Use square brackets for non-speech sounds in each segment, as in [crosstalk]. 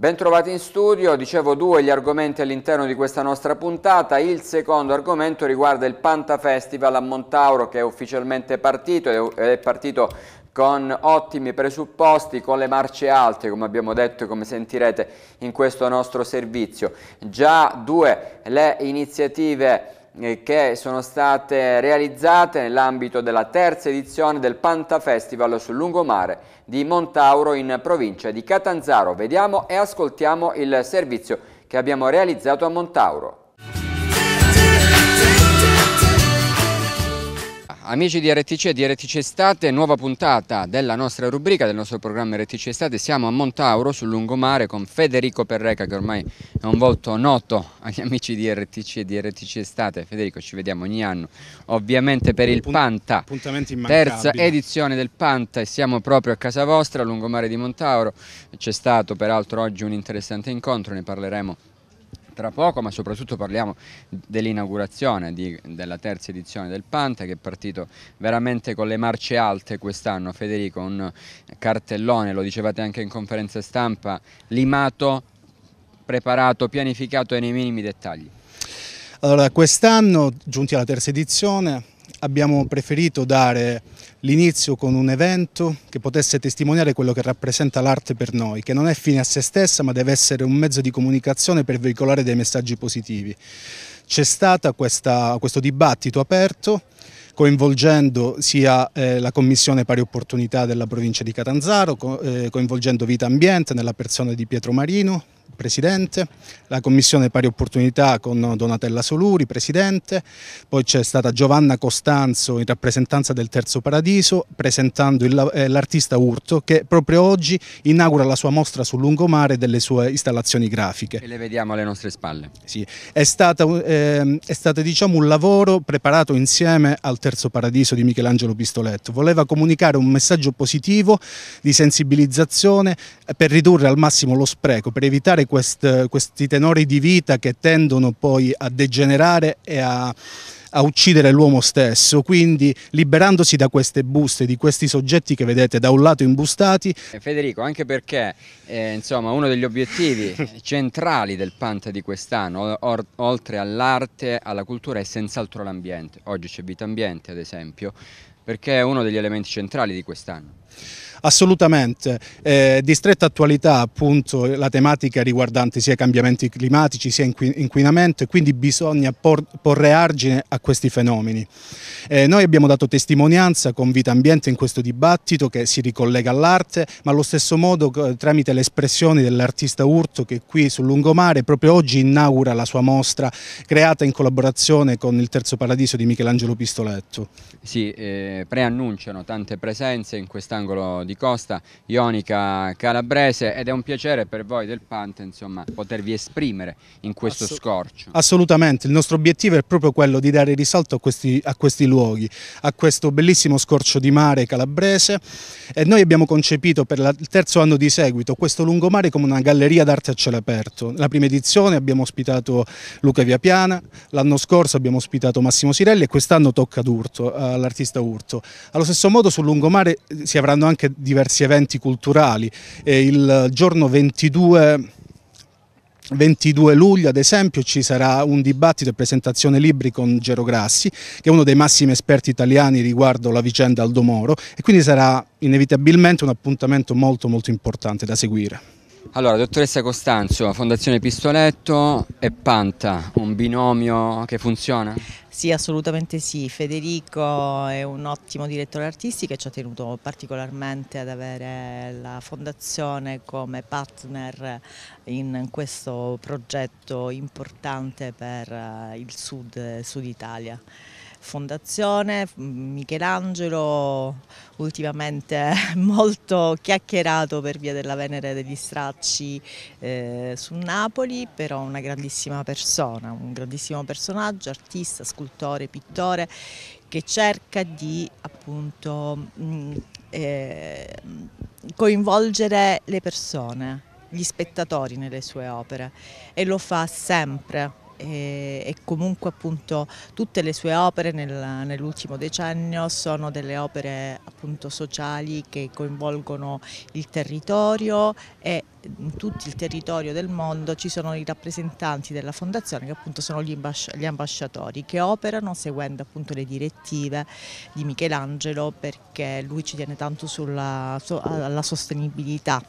Bentrovati in studio, dicevo due gli argomenti all'interno di questa nostra puntata, il secondo argomento riguarda il Panta Festival a Montauro che è ufficialmente partito, ed è partito con ottimi presupposti, con le marce alte, come abbiamo detto e come sentirete in questo nostro servizio. Già due le iniziative eh, che sono state realizzate nell'ambito della terza edizione del Panta Festival sul lungomare di Montauro in provincia di Catanzaro. Vediamo e ascoltiamo il servizio che abbiamo realizzato a Montauro. Amici di RTC e di RTC Estate, nuova puntata della nostra rubrica, del nostro programma RTC Estate. Siamo a Montauro, sul lungomare, con Federico Perreca, che ormai è un volto noto agli [laughs] amici di RTC e di RTC Estate. Federico, ci vediamo ogni anno, ovviamente per il Panta, terza edizione del Panta. E siamo proprio a casa vostra, lungomare di Montauro. C'è stato peraltro oggi un interessante incontro, ne parleremo tra poco, ma soprattutto parliamo dell'inaugurazione della terza edizione del Panta che è partito veramente con le marce alte quest'anno. Federico, un cartellone, lo dicevate anche in conferenza stampa, limato, preparato, pianificato e nei minimi dettagli. Allora, quest'anno, giunti alla terza edizione, abbiamo preferito dare l'inizio con un evento che potesse testimoniare quello che rappresenta l'arte per noi, che non è fine a se stessa ma deve essere un mezzo di comunicazione per veicolare dei messaggi positivi. C'è stato questo dibattito aperto coinvolgendo sia eh, la Commissione Pari Opportunità della provincia di Catanzaro, co eh, coinvolgendo Vita Ambiente nella persona di Pietro Marino, Presidente, la Commissione Pari Opportunità con Donatella Soluri, Presidente, poi c'è stata Giovanna Costanzo in rappresentanza del Terzo Paradiso presentando eh, l'artista Urto che proprio oggi inaugura la sua mostra sul lungomare delle sue installazioni grafiche. E le vediamo alle nostre spalle. Sì, è stato, eh, è stato diciamo, un lavoro preparato insieme al Terzo Paradiso di Michelangelo Pistoletto, voleva comunicare un messaggio positivo di sensibilizzazione per ridurre al massimo lo spreco, per evitare affrontare quest, questi tenori di vita che tendono poi a degenerare e a a uccidere l'uomo stesso, quindi liberandosi da queste buste, di questi soggetti che vedete da un lato imbustati. Eh, Federico, anche perché eh, insomma, uno degli obiettivi [laughs] centrali del Pant di quest'anno, oltre all'arte, alla cultura, è senz'altro l'ambiente. Oggi c'è Vita Ambiente, ad esempio, perché è uno degli elementi centrali di quest'anno. Assolutamente, eh, di stretta attualità appunto la tematica riguardante sia i cambiamenti climatici sia inquinamento e quindi bisogna por porre argine a questi fenomeni. Eh, noi abbiamo dato testimonianza con Vita Ambiente in questo dibattito che si ricollega all'arte ma allo stesso modo eh, tramite le espressioni dell'artista Urto che qui sul lungomare proprio oggi inaugura la sua mostra creata in collaborazione con il Terzo Paradiso di Michelangelo Pistoletto. Sì, eh, preannunciano tante presenze in quest'anno rettangolo di costa ionica calabrese ed è un piacere per voi del Pante insomma, potervi esprimere in questo Assolut scorcio. Assolutamente, il nostro obiettivo è proprio quello di dare risalto a questi, a questi luoghi, a questo bellissimo scorcio di mare calabrese e noi abbiamo concepito per la, il terzo anno di seguito questo lungomare come una galleria d'arte a cielo aperto. La prima edizione abbiamo ospitato Luca Viapiana, l'anno scorso abbiamo ospitato Massimo Sirelli e quest'anno tocca ad Urto, eh, all'artista Urto. Allo stesso modo sul lungomare eh, si avrà avranno anche diversi eventi culturali. E il giorno 22 22 luglio ad esempio ci sarà un dibattito e presentazione libri con Gero Grassi che è uno dei massimi esperti italiani riguardo la vicenda Aldo Moro e quindi sarà inevitabilmente un appuntamento molto molto importante da seguire. Allora, dottoressa Costanzo, Fondazione Pistoletto e Panta, un binomio che funziona? Sì, assolutamente sì. Federico è un ottimo direttore artistico e ci ha tenuto particolarmente ad avere la Fondazione come partner in questo progetto importante per il sud, sud Italia. Fondazione, Michelangelo, ultimamente [laughs] molto chiacchierato per via della Venere degli Stracci eh, su Napoli, però una grandissima persona, un grandissimo personaggio, artista, scultore, pittore, che cerca di appunto mh, mm, eh, coinvolgere le persone, gli spettatori nelle sue opere e lo fa sempre e, e comunque appunto tutte le sue opere nel, nell'ultimo decennio sono delle opere appunto sociali che coinvolgono il territorio e in tutto il territorio del mondo ci sono i rappresentanti della fondazione che appunto sono gli, ambasci gli ambasciatori che operano seguendo appunto le direttive di Michelangelo perché lui ci tiene tanto sulla, so alla sostenibilità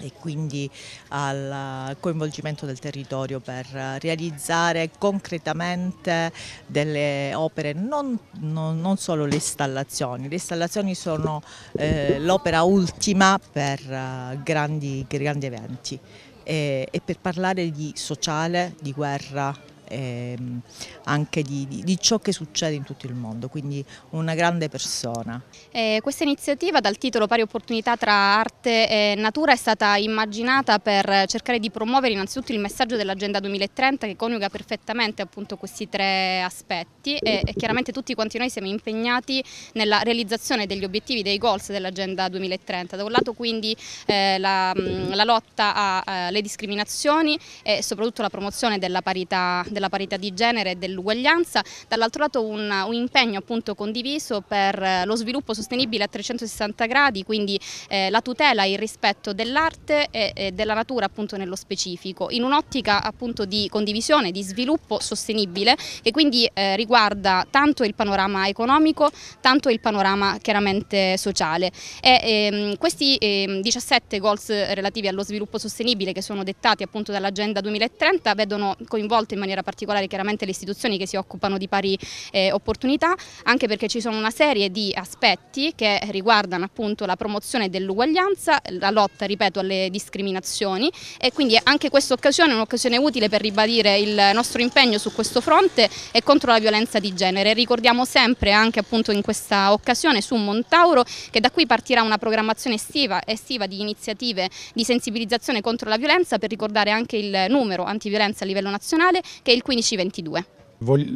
e quindi al coinvolgimento del territorio per realizzare concretamente delle opere, non, non, non solo le installazioni, le installazioni sono eh, l'opera ultima per uh, grandi, grandi eventi. E, e per parlare di sociale, di guerra, ehm, anche di, di, di, ciò che succede in tutto il mondo, quindi una grande persona. Eh, questa iniziativa dal titolo Pari opportunità tra arte e natura è stata immaginata per cercare di promuovere innanzitutto il messaggio dell'Agenda 2030 che coniuga perfettamente appunto questi tre aspetti e, e chiaramente tutti quanti noi siamo impegnati nella realizzazione degli obiettivi, dei goals dell'Agenda 2030. Da un lato quindi eh, la, la, lotta alle eh, discriminazioni e soprattutto la promozione della parità, della della parità di genere e dell'uguaglianza, dall'altro lato un, un, impegno appunto condiviso per eh, lo sviluppo sostenibile a 360 gradi, quindi eh, la tutela e il rispetto dell'arte e, e, della natura appunto nello specifico, in un'ottica appunto di condivisione, di sviluppo sostenibile che quindi eh, riguarda tanto il panorama economico, tanto il panorama chiaramente sociale. E, ehm, questi ehm, 17 goals relativi allo sviluppo sostenibile che sono dettati appunto dall'agenda 2030 vedono coinvolte in maniera particolare particolare chiaramente le istituzioni che si occupano di pari eh, opportunità, anche perché ci sono una serie di aspetti che riguardano appunto la promozione dell'uguaglianza, la lotta, ripeto, alle discriminazioni e quindi anche questa occasione è un'occasione utile per ribadire il nostro impegno su questo fronte e contro la violenza di genere. Ricordiamo sempre anche appunto in questa occasione su Montauro che da qui partirà una programmazione estiva, estiva di iniziative di sensibilizzazione contro la violenza per ricordare anche il numero antiviolenza a livello nazionale che che è il 1522.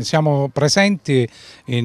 Siamo presenti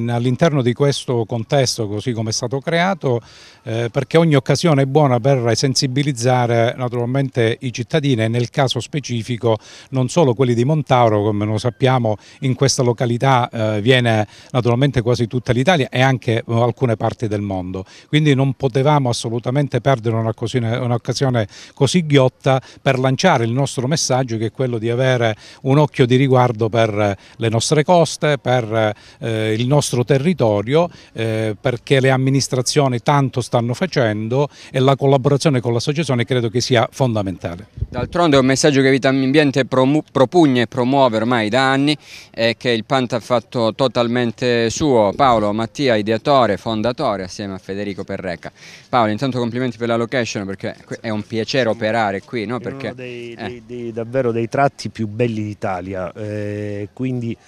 all'interno di questo contesto così come è stato creato eh, perché ogni occasione è buona per sensibilizzare naturalmente i cittadini e nel caso specifico non solo quelli di Montauro come lo sappiamo in questa località eh, viene naturalmente quasi tutta l'Italia e anche eh, alcune parti del mondo quindi non potevamo assolutamente perdere un'occasione così ghiotta per lanciare il nostro messaggio che è quello di avere un occhio di riguardo per eh, le nostre nostre coste, per eh, il nostro territorio, eh, perché le amministrazioni tanto stanno facendo e la collaborazione con l'associazione credo che sia fondamentale. D'altronde è un messaggio che Vita Ambiente propugna e promuove ormai da anni e che il Pant ha fatto totalmente suo. Paolo Mattia, ideatore, fondatore assieme a Federico Perrecca. Paolo, intanto complimenti per la location perché è un piacere operare qui. No? Perché, dei, eh. dei, dei, davvero dei tratti più belli d'Italia, eh, quindi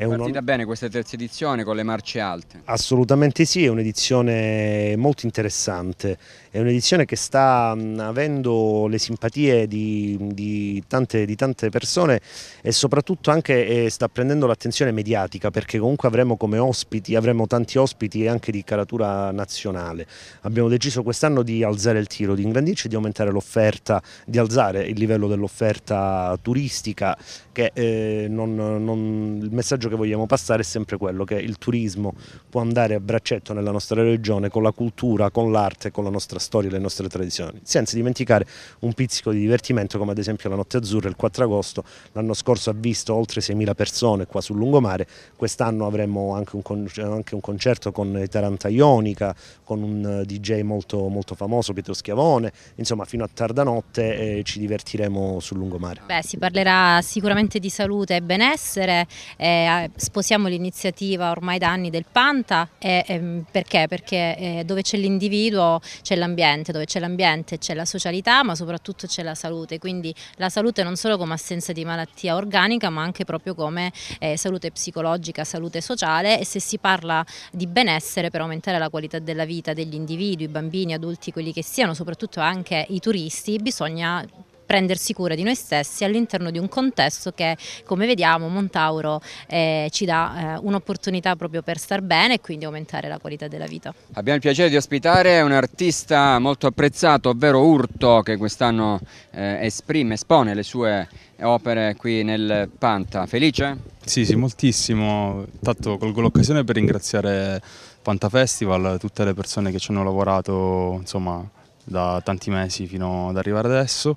È partita bene questa terza edizione con le marce alte. Assolutamente sì, è un'edizione molto interessante, è un'edizione che sta mm, avendo le simpatie di, di, tante, di tante, persone e soprattutto anche eh, sta prendendo l'attenzione mediatica perché comunque avremo come ospiti, avremo tanti ospiti anche di caratura nazionale. Abbiamo deciso quest'anno di alzare il tiro, di ingrandirci, di aumentare l'offerta, di alzare il livello dell'offerta turistica che eh, non, non, il messaggio messaggio che vogliamo passare è sempre quello che il turismo può andare a braccetto nella nostra regione con la cultura, con l'arte, con la nostra storia e le nostre tradizioni, senza dimenticare un pizzico di divertimento come ad esempio la Notte Azzurra il 4 agosto, l'anno scorso ha visto oltre 6.000 persone qua sul lungomare, quest'anno avremo anche un, cioè, anche un, concerto con Taranta Ionica, con un eh, DJ molto, molto famoso, Pietro Schiavone, insomma fino a tarda notte eh, ci divertiremo sul lungomare. Beh, si parlerà sicuramente di salute e benessere, eh, sposiamo l'iniziativa ormai da anni del Panta e, e ehm, perché? Perché eh, dove c'è l'individuo c'è l'ambiente, dove c'è l'ambiente c'è la socialità, ma soprattutto c'è la salute, quindi la salute non solo come assenza di malattia organica, ma anche proprio come eh, salute psicologica, salute sociale e se si parla di benessere per aumentare la qualità della vita degli individui, bambini, adulti, quelli che siano, soprattutto anche i turisti, bisogna prendersi cura di noi stessi all'interno di un contesto che come vediamo Montauro eh, ci dà eh, un'opportunità proprio per star bene e quindi aumentare la qualità della vita. Abbiamo il piacere di ospitare un artista molto apprezzato, ovvero Urto, che quest'anno eh, esprime, espone le sue opere qui nel Panta. Felice? Sì, sì, moltissimo. Intanto colgo l'occasione per ringraziare Panta Festival, tutte le persone che ci hanno lavorato insomma, da tanti mesi fino ad arrivare adesso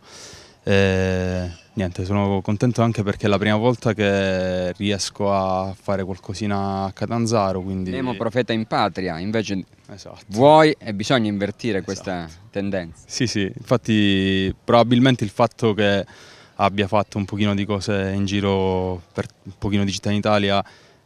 e, eh, niente, sono contento anche perché è la prima volta che riesco a fare qualcosina a Catanzaro. Quindi... Nemo profeta in patria, invece esatto. vuoi e bisogna invertire esatto. questa tendenza. Sì, sì, infatti probabilmente il fatto che abbia fatto un pochino di cose in giro per un pochino di città in Italia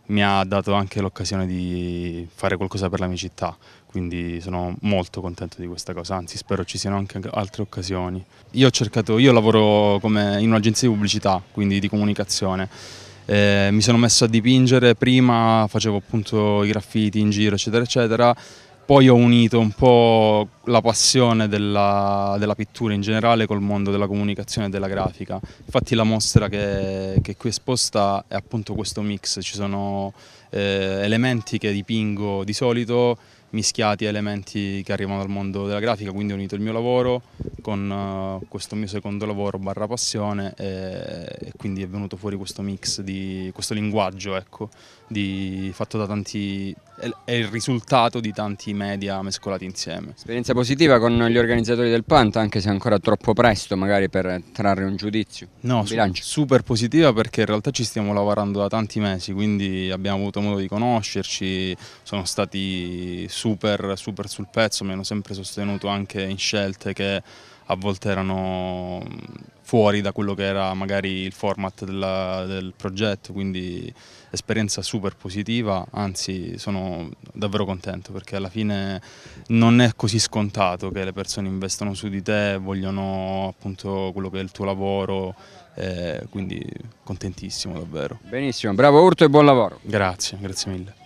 mi ha dato anche l'occasione di fare qualcosa per la mia città quindi sono molto contento di questa cosa, anzi spero ci siano anche altre occasioni. Io ho cercato, io lavoro in un'agenzia di pubblicità, quindi di comunicazione, eh, mi sono messo a dipingere, prima facevo appunto i graffiti in giro eccetera eccetera, poi ho unito un po' la passione della, della, pittura in generale col mondo della comunicazione e della grafica. Infatti la mostra che, che qui è esposta è appunto questo mix, ci sono eh, elementi che dipingo di solito mischiati elementi che arrivano dal mondo della grafica, quindi ho unito il mio lavoro con eh, questo mio secondo lavoro barra passione e, quindi è venuto fuori questo mix di questo linguaggio ecco, di, fatto da tanti, è il risultato di tanti media mescolati insieme. Esperienza positiva con gli organizzatori del Panta, anche se ancora troppo presto magari per trarre un giudizio? No, un super positiva perché in realtà ci stiamo lavorando da tanti mesi, quindi abbiamo avuto modo di conoscerci, sono stati super, super sul pezzo, mi hanno sempre sostenuto anche in scelte che a volte erano fuori da quello che era magari il format della, del progetto, quindi esperienza super positiva, anzi sono davvero contento perché alla fine non è così scontato che le persone investano su di te, vogliono appunto quello che è il tuo lavoro, eh, quindi contentissimo davvero. Benissimo, bravo Urto e buon lavoro. Grazie, grazie mille.